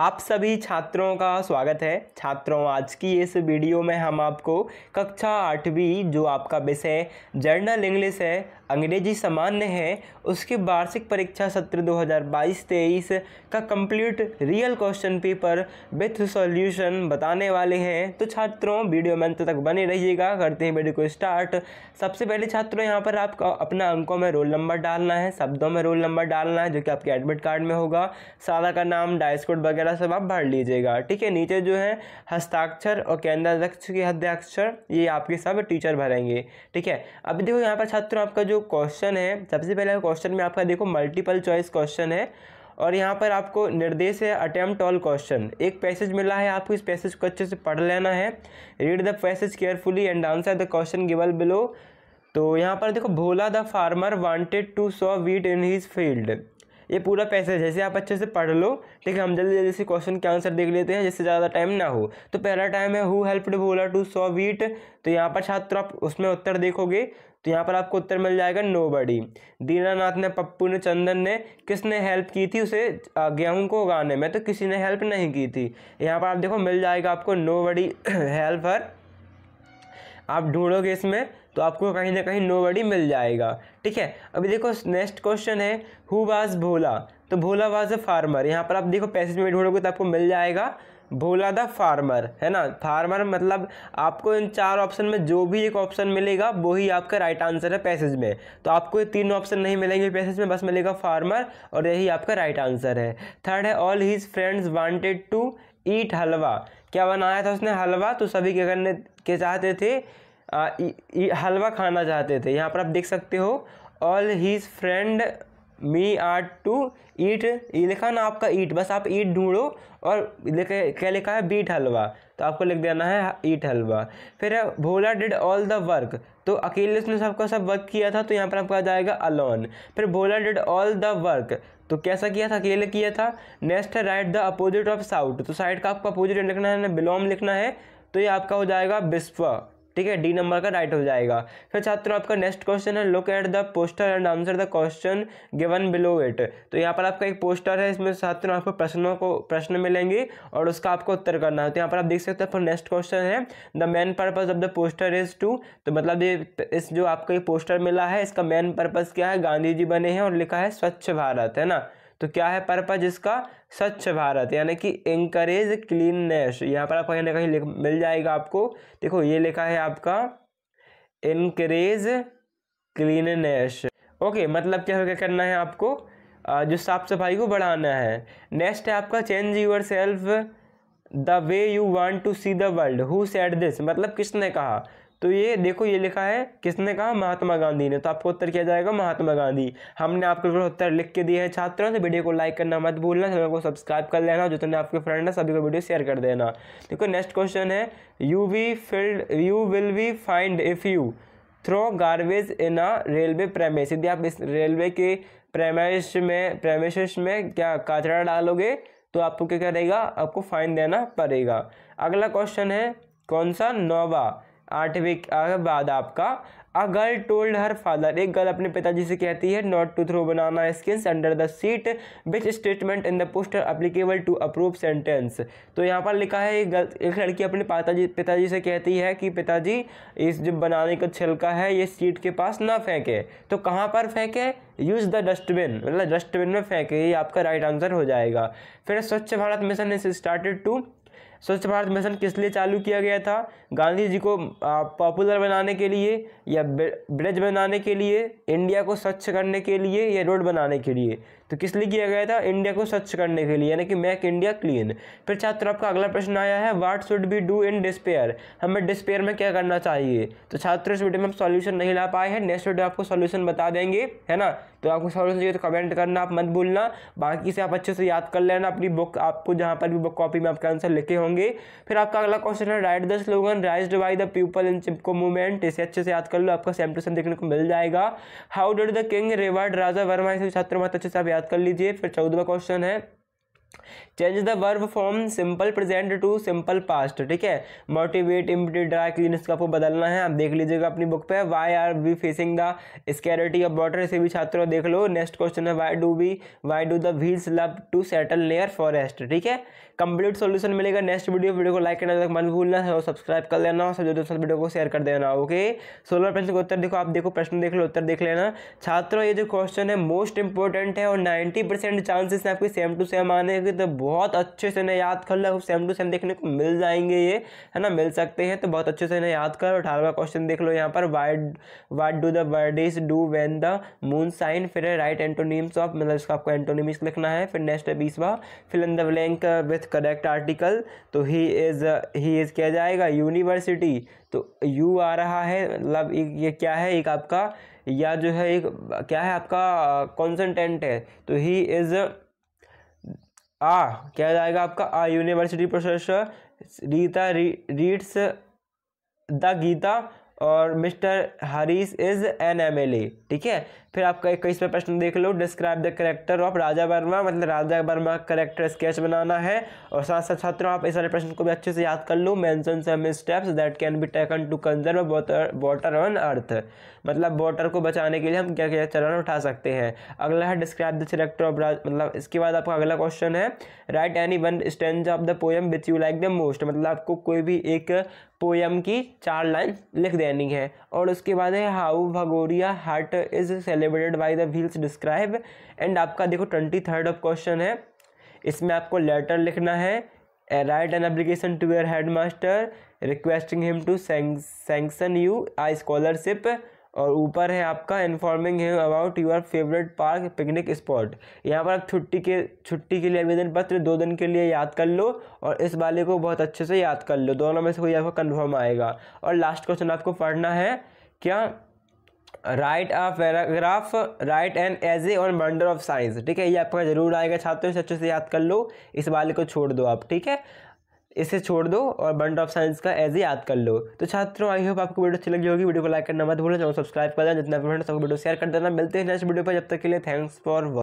आप सभी छात्रों का स्वागत है छात्रों आज की इस वीडियो में हम आपको कक्षा आठवीं जो आपका विषय जर्नल इंग्लिश है अंग्रेजी सामान्य है उसके वार्षिक परीक्षा सत्र 2022-23 का complete real question paper with solution बताने वाले हैं तो छात्रों वीडियो में अंत तक बने रहिएगा करते हैं वीडियो को स्टार्ट सबसे पहले छात्रों यहाँ पर आप अपना अंकों में रोल नंबर डालना है शब्दों में रोल नंबर डालना है जो कि आपके एडमिट कार्ड में होगा सारा का नाम डाइस वगैरह सारा सब आप भर लीजिएगा ठीक है नीचे जो है हस्ताक्षर और केंद्राध्यक्ष के हस्ताक्षर ये आपके सब टीचर भरेंगे ठीक है अभी देखो यहाँ पर छात्रों आपका जो क्वेश्चन है सबसे पहले क्वेश्चन में आपका देखो मल्टीपल चॉइस क्वेश्चन है और यहाँ पर आपको निर्देश है अटैम्प्ट ऑल क्वेश्चन एक पैसेज मिला है आपको इस पैसेज को अच्छे से पढ़ लेना है read the passage carefully and answer the question given below तो यहाँ पर देखो Bhola the farmer wanted to sow wheat in his field ये पूरा पैसेज है इसे आप अच्छे से पढ़ लो ठीक है हम जल्दी जल्दी से क्वेश्चन के आंसर देख लेते हैं जिससे ज़्यादा टाइम ना हो तो पहला टाइम है who helped Bhola to sow wheat तो यहाँ पर छात्र आप उसमें उत्तर देखोगे तो यहाँ पर आपको उत्तर मिल जाएगा नो बडी दीनानाथ ने पप्पू ने चंदन ने किसने हेल्प की थी उसे गेहूँ को उगाने में तो किसी ने हेल्प नहीं की थी यहाँ पर आप देखो मिल जाएगा आपको नो बडी हेल्प हर आप ढूंढोगे इसमें तो आपको कहीं ना कहीं नो बडी मिल जाएगा ठीक है अभी देखो नेक्स्ट क्वेश्चन है हु वाज भोला तो भोला वाज अ फार्मर यहाँ पर आप देखो पैसेज में ढूंढोगे तो आपको मिल जाएगा भोला द फार्मर है ना फार्मर मतलब आपको इन चार ऑप्शन में जो भी एक ऑप्शन मिलेगा वो ही आपका राइट आंसर है पैसेज में तो आपको ये तीन ऑप्शन नहीं मिलेंगे पैसेज में बस मिलेगा फार्मर और यही आपका राइट आंसर है थर्ड है all his friends wanted to eat halwa क्या बनाया था उसने हलवा तो सभी क्या करने के चाहते थे हलवा खाना चाहते थे यहाँ पर आप देख सकते हो all his friend me are to eat ये लिखा ना आपका ईट बस आप ईट ढूंढो और लिखे क्या लिखा है बीट हलवा तो आपको लिख देना है ईट हलवा फिर Bhola did all the work तो अकेले उसने सबका सब वर्क किया था तो यहाँ पर आपका आ जाएगा अलोन फिर Bhola did all the work तो कैसा किया था अकेले किया था नेक्स्ट है write the opposite of south तो साइड का आपको अपोजिट लिखना है ना बिलोम लिखना है तो ये आपका हो जाएगा बिस्वा ठीक है डी नंबर का राइट हो जाएगा फिर छात्रों आपका नेक्स्ट क्वेश्चन है look at the poster and answer the question given below it तो यहाँ पर आपका एक पोस्टर है इसमें छात्रों आपको प्रश्नों को प्रश्न मिलेंगे और उसका आपको उत्तर करना है तो यहाँ पर आप देख सकते हैं फिर नेक्स्ट क्वेश्चन है the main purpose of the poster is to तो मतलब ये इस जो आपको ये पोस्टर मिला है इसका मेन पर्पज क्या है गांधी जी बने हैं और लिखा है स्वच्छ भारत है ना तो क्या है पर्पज इसका स्वच्छ भारत यानी कि इंकरेज क्लीननेस यहाँ पर आपको कहीं ना कहीं मिल जाएगा आपको देखो ये लिखा है आपका एंकरेज क्लीननेस ओके मतलब क्या क्या करना है आपको जो साफ सफाई को बढ़ाना है नेक्स्ट है आपका change yourself the way you want to see the world who said this मतलब किसने कहा तो ये देखो ये लिखा है किसने कहा महात्मा गांधी ने तो आपको उत्तर किया जाएगा महात्मा गांधी हमने आपके उत्तर लिख के दिए हैं छात्रों से वीडियो को लाइक करना मत भूलना चैनल को सब्सक्राइब कर लेना जितने आपके फ्रेंड हैं सभी को वीडियो शेयर कर देना देखो नेक्स्ट क्वेश्चन है you we field you will be fined if you throw garbage in a railway premise यदि आप इस रेलवे के प्रेमिस में प्रेमिस में क्या कचरा डालोगे तो आपको क्या करेगा आपको फाइन देना पड़ेगा अगला क्वेश्चन है कौन सा नोवा आठवीं के बाद आपका a girl told her father एक गर्ल अपने पिताजी से कहती है not to throw banana skins under the seat which statement in the poster applicable to approve sentence तो यहाँ पर लिखा है एक एक लड़की अपने पिताजी पिताजी से कहती है कि पिताजी इस जो बनाने का छिलका है ये सीट के पास ना फेंके तो कहाँ पर फेंके यूज़ द डस्टबिन मतलब डस्टबिन में फेंके ये आपका राइट आंसर हो जाएगा फिर Swachh Bharat mission is started to Swachh Bharat mission किस लिए चालू किया गया था गांधी जी को पॉपुलर बनाने के लिए या ब्रिज बनाने के लिए इंडिया को स्वच्छ करने के लिए या रोड बनाने के लिए तो किस लिए किया गया था इंडिया को स्वच्छ करने के लिए यानी कि मेक इंडिया क्लीन फिर छात्र आपका अगला प्रश्न आया है what should be do in despair हमें डिस्पेयर में क्या करना चाहिए तो छात्र इस वीडियो में हम सॉल्यूशन नहीं ला पाए हैं नेक्स्ट वीडियो आपको सॉल्यूशन बता देंगे है ना तो आपको सॉल्यूशन चाहिए तो कमेंट करना आप मत भूलना बाकी से आप अच्छे से याद कर लेना अपनी बुक आपको जहाँ पर भी बुक कॉपी में आपके आंसर लिखे होंगे फिर आपका अगला क्वेश्चन है write the slogan raise by the people in Chipko movement इसे अच्छे से याद कर लो आपका सेम टू सेम देखने को मिल जाएगा how did the king reward Raja Varma इसे छात्र मत अच्छे से आप याद कर लीजिए फिर चौदवा क्वेश्चन है change the verb form simple present to simple past ठीक है मोटिवेट इमिटेट ड्राई क्लीन इसका आपको बदलना है आप देख लीजिएगा अपनी बुक पे why are we facing the scarcity of water इसे भी छात्रों देख लो नेक्स्ट क्वेश्चन है why do we why do the wheels love to settle near forest ठीक है कंप्लीट सोल्यूशन मिलेगा नेक्स्ट वीडियो वीडियो को लाइक करना तक तो मन भूलना है और सब्सक्राइब कर लेना और सभी दोस्तों वीडियो को शेयर कर देना ओके सोलर प्रश्न का उत्तर देखो आप देखो प्रश्न देख लो उत्तर देख लेना छात्रों ये जो क्वेश्चन है मोस्ट इंपॉर्टेंट है और नाइन्टी परसेंट चांसेस आपके सेम टू सेम आने देखेंगे तो बहुत अच्छे से ना याद कर लो सेम टू सेम देखने को मिल जाएंगे ये है ना मिल सकते हैं तो बहुत अच्छे से ना याद कर अठारहवा क्वेश्चन देख लो यहाँ पर wide what do the word is do when the moon sign फिर राइट एंटोनिम्स ऑफ मतलब इसका आपको एंटोनिम्स लिखना है फिर नेक्स्ट है बीसवा fill in the blank with correct article तो ही इज़ ही इज़ क्या जाएगा यूनिवर्सिटी तो यू आ रहा है मतलब ये क्या है एक आपका या जो है एक क्या है आपका कॉन्सनटेंट है तो ही इज़ आ क्या जाएगा आपका आ university professor Rita reads the Gita और mister Harish is an M L A ठीक है फिर आपका इक्कीस पर प्रश्न देख लो describe the character of Raja Varma मतलब राजा वर्मा करेक्टर स्केच बनाना है और साथ साथ छात्रों आप इस वाले प्रश्न को भी अच्छे से याद कर लो mention some steps that can be taken to conserve water on earth मतलब वॉटर को बचाने के लिए हम क्या क्या चरण उठा सकते हैं अगला है describe the character of Raj मतलब इसके बाद आपका अगला क्वेश्चन है write any one stanza of the poem which you like the most मतलब आपको कोई भी एक पोयम की चार लाइन लिख देनी है और उसके बाद है how Bhagoria Haat is celebrated by the wheels describe and आपका देखो ट्वेंटी थर्ड ऑफ क्वेश्चन है इसमें आपको लेटर लिखना है write an application to your headmaster master requesting him to sanction you I scholarship और ऊपर है आपका इन्फॉर्मिंग है about your favourite park picnic spot यहाँ पर आप छुट्टी के छुट्टी के लिए आवेदन पत्र दो दिन के लिए याद कर लो और इस वाले को बहुत अच्छे से याद कर लो दोनों में से कोई आपको कन्फर्म आएगा और लास्ट क्वेश्चन आपको पढ़ना है क्या write a paragraph write and essay on wonder of science ठीक है ये आपका जरूर आएगा छात्रों से अच्छे से याद कर लो इस वाले को छोड़ दो आप ठीक है इसे छोड़ दो और बंड ऑफ साइंस का एज ही याद कर लो तो छात्रों आई होप आपको वीडियो अच्छी लगी होगी वीडियो को लाइक करना मत भूलो चैनल सब्सक्राइब कर देना जितना फ्रेंड्स सबको वीडियो शेयर कर देना मिलते हैं नेक्स्ट वीडियो पर जब तक के लिए थैंक्स फॉर